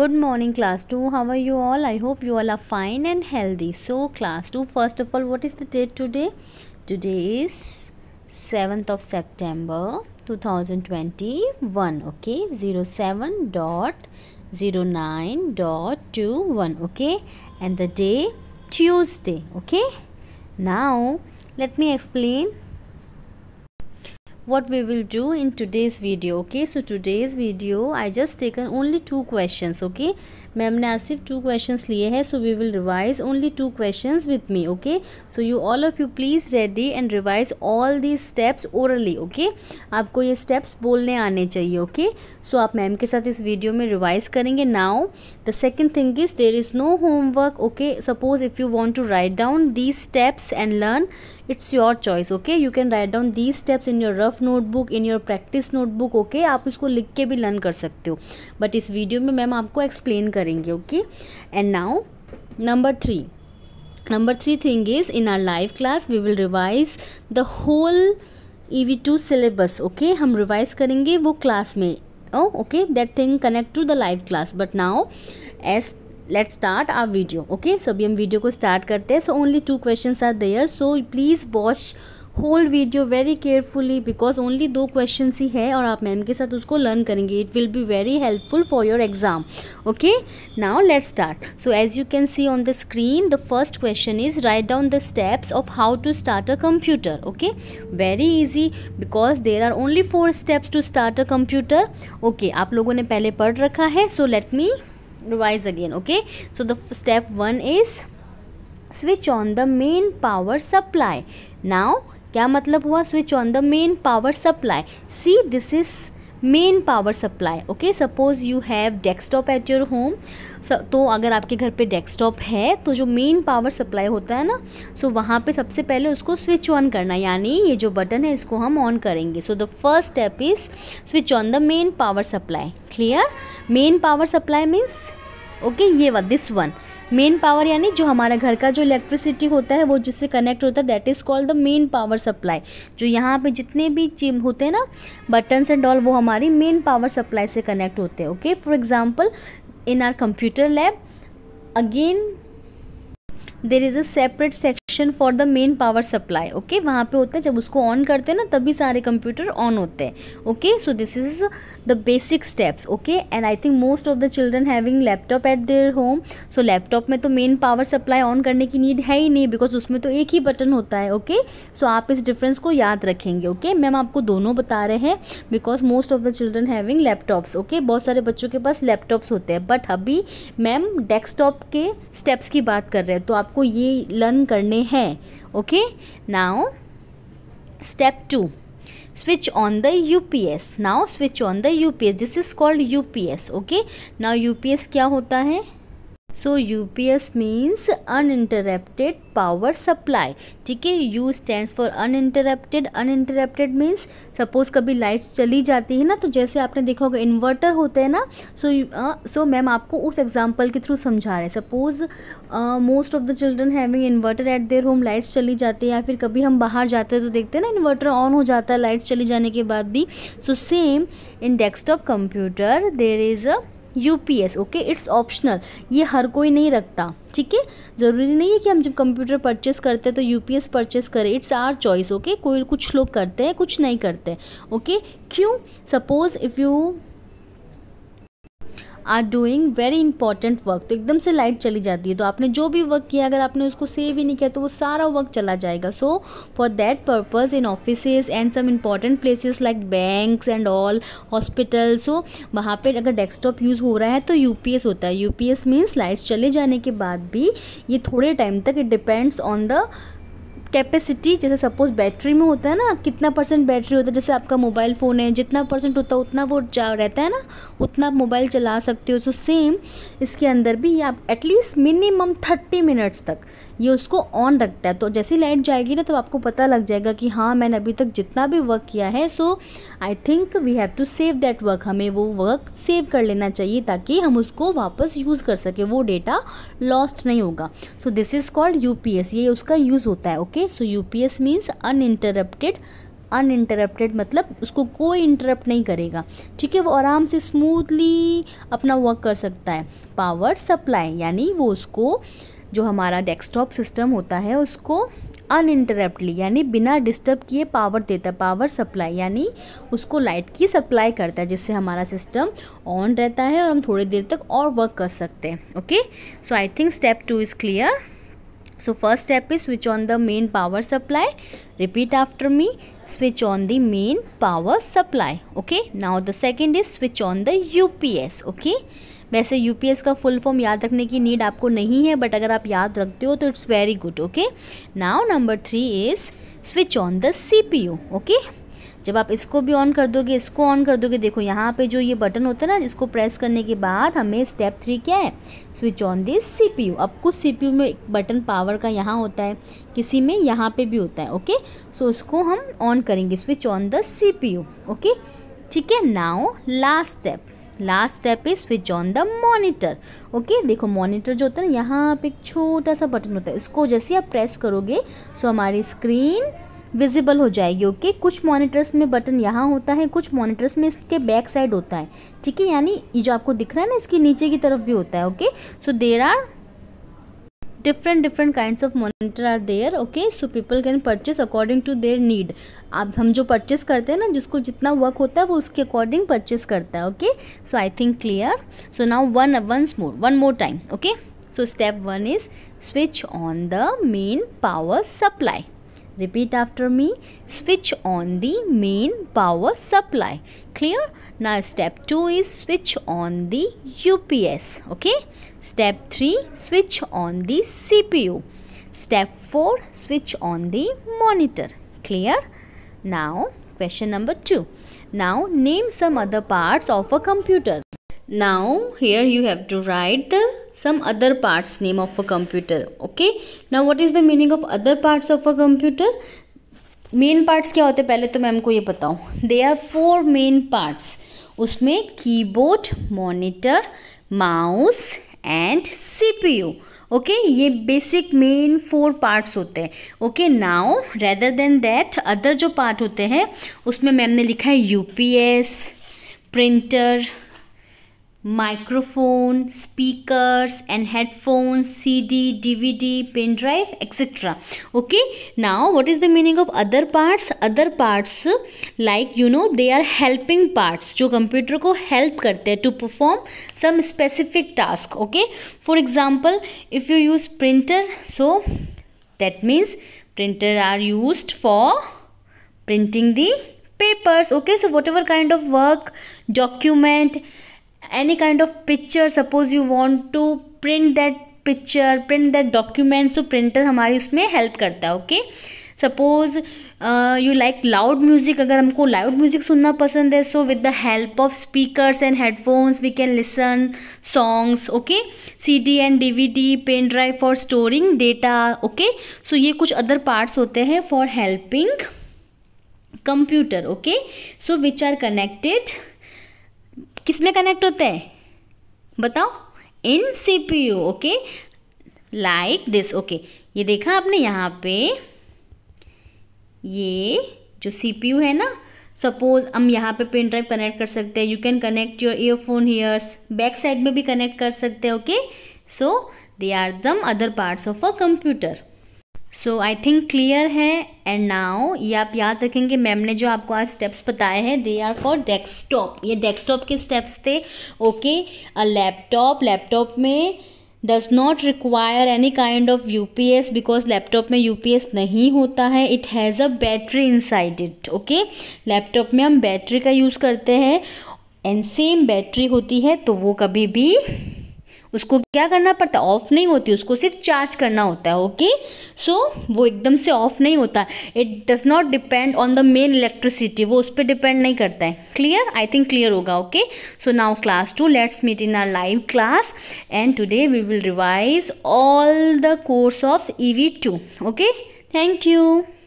good morning class 2 how are you all i hope you all are fine and healthy so class 2 first of all what is the date today today is 7th of september 2021 okay 07 dot 09 dot one. okay and the day tuesday okay now let me explain what we will do in today's video okay so today's video i just taken only two questions okay ma'am ने आज सिर्फ two questions लिए हैं so we will revise only two questions with me okay so you all of you please ready and revise all the steps orally okay आपको ये steps बोलने आने चाहिए ओके okay? सो so, आप ma'am के साथ इस वीडियो में रिवाइज करेंगे now the second thing is there is no homework okay suppose if you want to right down the steps and learn it's your choice okay you can write down these steps in your rough notebook in your practice notebook okay आप इसको लिख के भी learn कर सकते हो but इस video में मैम आपको एक्सप्लेन करेंगे okay and now number three number three thing is in our live class we will revise the whole E V two syllabus okay हम रिवाइज करेंगे वो क्लास में okay that thing connect to the live class but now as let start our video okay so अभी हम video को start करते हैं so only two question are there so please watch whole video very carefully because only दो question ही है और आप मैम के साथ उसको लर्न करेंगे it will be very helpful for your exam okay now let start so as you can see on the screen the first question is write down the steps of how to start a computer okay very easy because there are only four steps to start a computer okay आप लोगों ने पहले पढ़ रखा है so let me revise again okay so the step 1 is switch on the main power supply now क्या मतलब हुआ switch on the main power supply see this is main power supply okay suppose you have desktop at your home तो अगर आपके घर पे desktop है तो जो मेन पावर सप्लाई होता है ना सो so वहाँ पे सबसे पहले उसको स्विच ऑन करना यानी ये जो बटन है इसको हम ऑन करेंगे so the first step is switch on the main power supply clear main power supply means okay ये वा दिस वन मेन पावर यानी जो हमारा घर का जो इलेक्ट्रिसिटी होता है वो जिससे कनेक्ट होता है that is called the main power supply जो यहाँ पे जितने भी चिम होते हैं ना बटन्स एंड ऑल वो हमारी मेन पावर सप्लाई से कनेक्ट होते हैं okay for example in our computer lab again there is a separate section section for the main power supply okay वहाँ पे होता है जब उसको ऑन करते हैं ना तभी सारे कंप्यूटर ऑन होते हैं okay so this is the basic steps okay and I think most of the children having laptop at their home so laptop में तो मेन पावर सप्लाई ऑन करने की नीड है ही नहीं बिकॉज उसमें तो एक ही बटन होता है ओके okay? सो so, आप इस डिफरेंस को याद रखेंगे ओके okay? मैम आपको दोनों बता रहे हैं because most of the children having laptops okay बहुत सारे बच्चों के पास लैपटॉप्स होते हैं बट अभी मैम डेस्कटॉप के स्टेप्स की बात कर रहे हैं तो आपको ये लर्न करने है okay now step two switch on the U P S now switch on the U P S this is called U P S okay now U P S क्या होता है so U P S means uninterrupted power supply ठीक है U stands for un uninterrupted means suppose कभी lights चली जाती है ना तो जैसे आपने देखा होगा इन्वर्टर होते हैं ना सो सो मैम आपको उस एग्जाम्पल के थ्रू समझा रहे हैं suppose most of the children having inverter at their home lights चली जाती है या फिर कभी हम बाहर जाते हैं तो देखते हैं ना इन्वर्टर ऑन हो जाता है लाइट्स चली जाने के बाद भी so same in desktop computer there is a U P S okay it's optional ये हर कोई नहीं रखता ठीक है ज़रूरी नहीं है कि हम जब कंप्यूटर परचेस करते हैं तो यू पी एस परचेस करें इट्स आर चॉइस ओके कोई कुछ लोग करते हैं कुछ नहीं करते ओके okay? क्यों suppose if you are doing very important work तो एकदम से लाइट चली जाती है तो आपने जो भी वर्क किया अगर आपने उसको सेव ही नहीं किया तो वो सारा वर्क चला जाएगा so for that purpose in office and some important places like bank and all hospital so वहाँ पर अगर डेस्कटॉप यूज़ हो रहा है तो यू पी एस होता है U P S means lights चले जाने के बाद भी ये थोड़े टाइम तक it depends on the capacity जैसे सपोज बैटरी में होता है ना कितना परसेंट बैटरी होता है जैसे आपका मोबाइल फ़ोन है जितना परसेंट होता है उतना वो जा रहता है ना उतना आप मोबाइल चला सकते हो सो सेम इसके अंदर भी आप एटलीस्ट मिनिमम थर्टी मिनट्स तक ये उसको ऑन रखता है तो जैसी लाइट जाएगी ना तो आपको पता लग जाएगा कि हाँ मैंने अभी तक जितना भी वर्क किया है so I think we have to save that work हमें वो वर्क सेव कर लेना चाहिए ताकि हम उसको वापस यूज़ कर सकें वो डेटा लॉस्ट नहीं होगा so this is called U ये उसका यूज़ होता है okay so U P S means uninterrupted मतलब उसको कोई इंटरप्ट नहीं करेगा ठीक है वो आराम से स्मूथली अपना वर्क कर सकता है पावर सप्लाई यानी वो उसको जो हमारा डेस्कटॉप सिस्टम होता है उसको अनइंटरप्टली यानी बिना डिस्टर्ब किए पावर देता है पावर सप्लाई यानी उसको लाइट की सप्लाई करता है जिससे हमारा सिस्टम ऑन रहता है और हम थोड़ी देर तक और वर्क कर सकते हैं okay so I think step two is clear so first step is switch on the main power supply repeat after me the main power supply okay supply the second is switch on the U P S okay वैसे UPS का full form याद रखने की need आपको नहीं है but अगर आप याद रखते हो तो it's very good okay now number three is switch on the CPU okay जब आप इसको भी ऑन कर दोगे इसको ऑन कर दोगे देखो यहाँ पे जो ये बटन होता है ना इसको प्रेस करने के बाद हमें स्टेप थ्री क्या है स्विच ऑन दी सीपीयू अब कुछ सीपीयू में बटन पावर का यहाँ होता है किसी में यहाँ पे भी होता है ओके सो इसको हम ऑन करेंगे switch on the C okay ठीक है now last step last step is switch on the monitor okay देखो मॉनिटर जो होता है ना यहाँ पे एक छोटा सा बटन होता है इसको जैसे आप प्रेस करोगे सो हमारी स्क्रीन विजिबल हो जाएगी ओके okay? कुछ मॉनिटर्स में बटन यहाँ होता है कुछ मॉनिटर्स में इसके बैक साइड होता है ठीक है यानी ये जो आपको दिख रहा है ना इसके नीचे की तरफ भी होता है okay so there are different different kinds of monitor are there okay so people can purchase according to their need आप हम जो परचेस करते हैं ना जिसको जितना वर्क होता है वो उसके अकॉर्डिंग परचेस करता है okay so I think clear so now one once more one more time okay so step one is switch on the main power supply Repeat after me. Switch on the main power supply. Clear? Now step 2 is switch on the UPS. Okay. Step 3 switch on the CPU. Step 4 switch on the monitor. Clear? Now question number 2. Now name some other parts of a computer. Now here you have to write the some other parts name of a computer okay now what is the meaning of other parts of a computer main parts क्या होते हैं पहले तो ma'am को ये बताऊँ they are four main parts उसमें keyboard monitor mouse and U okay ये बेसिक मेन फोर पार्ट्स होते हैं okay now rather than that other जो पार्ट होते हैं उसमें मैम ने लिखा है UPS printer microphone, speakers and headphones, CD, DVD, pen drive, etc. Okay. Now, what is the meaning of other parts? Other parts, like you know, they are helping parts. जो computer ko help karte to perform some specific task. Okay. For example, if you use printer, so that means printer are used for printing the papers. Okay. So whatever kind of work, document any kind of picture suppose you want to print that picture print that document so printer हमारी उसमें help करता है okay suppose you like loud music अगर हमको loud music सुनना पसंद है so with the help of speakers and headphones we can listen songs okay C D and D V D pen drive for storing data okay so ये कुछ other parts होते हैं for helping computer okay so which are connected किस में connect होता है बताओ in C P U okay like this okay ये देखा आपने यहाँ पे ये जो सी पी यू है ना सपोज हम यहाँ पे पेन ड्राइव कनेक्ट कर सकते हैं you can connect your earphone here's back side में भी कनेक्ट कर सकते हैं okay so they are them other parts of a computer so I think clear है एंड नाउ ये आप याद रखेंगे मैम ने जो आपको आज स्टेप्स बताए हैं दे आर फॉर डेस्कटॉप ये डेस्कटॉप के स्टेप्स थे ओके अ लैपटॉप लैपटॉप में does not require any kind of U P S because laptop में यू पी एस नहीं होता है it has a battery inside it okay laptop में हम बैटरी का यूज़ करते हैं एंड सेम बैटरी होती है तो वो कभी भी उसको क्या करना पड़ता है ऑफ नहीं होती उसको सिर्फ चार्ज करना होता है ओके सो so, वो एकदम से ऑफ नहीं होता it does not depend on the main electricity वो उस पर डिपेंड नहीं करता है क्लियर आई थिंक क्लियर होगा okay so now class two let's meet in our live class and today we will revise all the course of E V two okay thank you